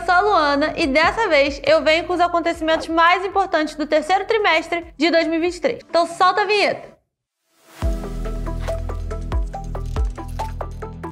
eu sou a Luana e dessa vez eu venho com os acontecimentos mais importantes do terceiro trimestre de 2023. Então solta a vinheta!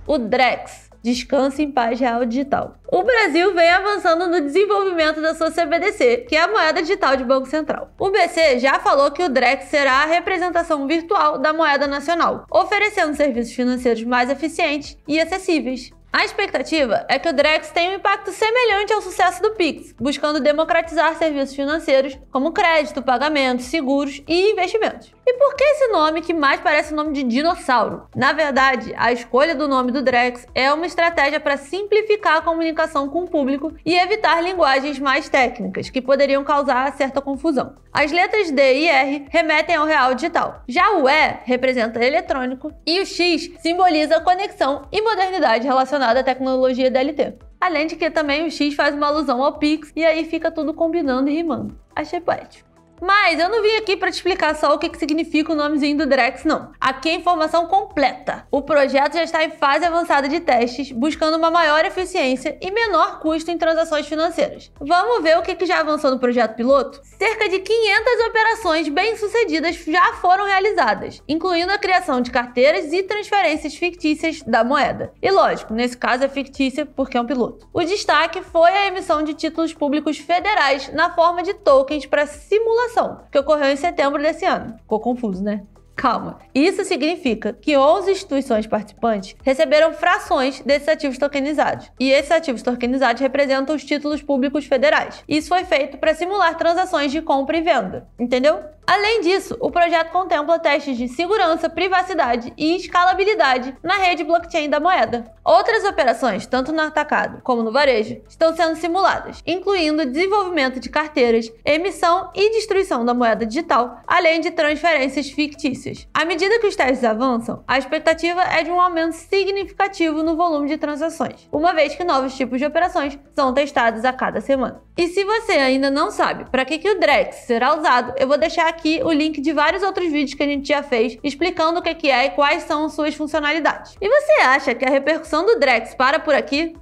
O Drex Descanse em Paz Real Digital. O Brasil vem avançando no desenvolvimento da sua CBDC, que é a moeda digital de Banco Central. O BC já falou que o DREX será a representação virtual da moeda nacional, oferecendo serviços financeiros mais eficientes e acessíveis. A expectativa é que o Drex tenha um impacto semelhante ao sucesso do Pix, buscando democratizar serviços financeiros como crédito, pagamentos, seguros e investimentos. E por que esse nome que mais parece o nome de dinossauro? Na verdade, a escolha do nome do Drex é uma estratégia para simplificar a comunicação com o público e evitar linguagens mais técnicas, que poderiam causar certa confusão. As letras D e R remetem ao real digital. Já o E representa eletrônico e o X simboliza conexão e modernidade relacionada da tecnologia DLT. Além de que também o X faz uma alusão ao Pix e aí fica tudo combinando e rimando. Achei poético. Mas eu não vim aqui para te explicar só o que, que significa o nomezinho do Drex, não. Aqui é informação completa. O projeto já está em fase avançada de testes, buscando uma maior eficiência e menor custo em transações financeiras. Vamos ver o que, que já avançou no projeto piloto? Cerca de 500 operações bem-sucedidas já foram realizadas, incluindo a criação de carteiras e transferências fictícias da moeda. E lógico, nesse caso é fictícia porque é um piloto. O destaque foi a emissão de títulos públicos federais na forma de tokens para simulação que ocorreu em setembro desse ano. Ficou confuso, né? Calma. Isso significa que 11 instituições participantes receberam frações desses ativos tokenizados. E esses ativos tokenizados representam os títulos públicos federais. Isso foi feito para simular transações de compra e venda. Entendeu? Além disso, o projeto contempla testes de segurança, privacidade e escalabilidade na rede blockchain da moeda. Outras operações, tanto no atacado como no varejo, estão sendo simuladas, incluindo desenvolvimento de carteiras, emissão e destruição da moeda digital, além de transferências fictícias. À medida que os testes avançam, a expectativa é de um aumento significativo no volume de transações, uma vez que novos tipos de operações são testados a cada semana. E se você ainda não sabe para que, que o DREX será usado, eu vou deixar aqui aqui o link de vários outros vídeos que a gente já fez explicando o que é e quais são suas funcionalidades. E você acha que a repercussão do Drex para por aqui?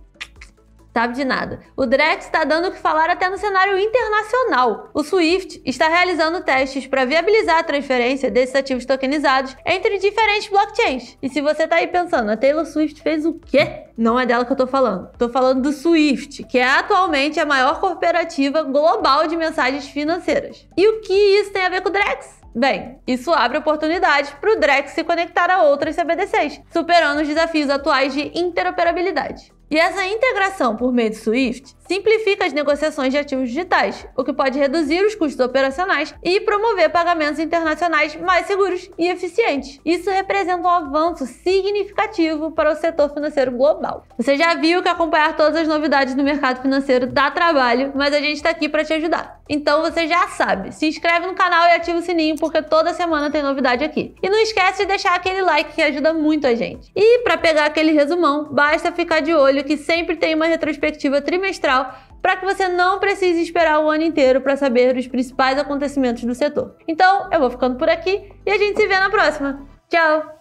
Sabe de nada. O Drex está dando o que falar até no cenário internacional. O Swift está realizando testes para viabilizar a transferência desses ativos tokenizados entre diferentes blockchains. E se você está aí pensando, a Taylor Swift fez o quê? Não é dela que eu tô falando. Tô falando do Swift, que é atualmente a maior corporativa global de mensagens financeiras. E o que isso tem a ver com o Drex? Bem, isso abre oportunidades para o Drex se conectar a outras CBDCs, superando os desafios atuais de interoperabilidade. E essa integração por meio do Swift simplifica as negociações de ativos digitais, o que pode reduzir os custos operacionais e promover pagamentos internacionais mais seguros e eficientes. Isso representa um avanço significativo para o setor financeiro global. Você já viu que acompanhar todas as novidades do mercado financeiro dá trabalho, mas a gente está aqui para te ajudar. Então você já sabe, se inscreve no canal e ativa o sininho porque toda semana tem novidade aqui. E não esquece de deixar aquele like que ajuda muito a gente. E para pegar aquele resumão, basta ficar de olho que sempre tem uma retrospectiva trimestral geral, para que você não precise esperar o ano inteiro para saber dos principais acontecimentos do setor. Então, eu vou ficando por aqui e a gente se vê na próxima. Tchau!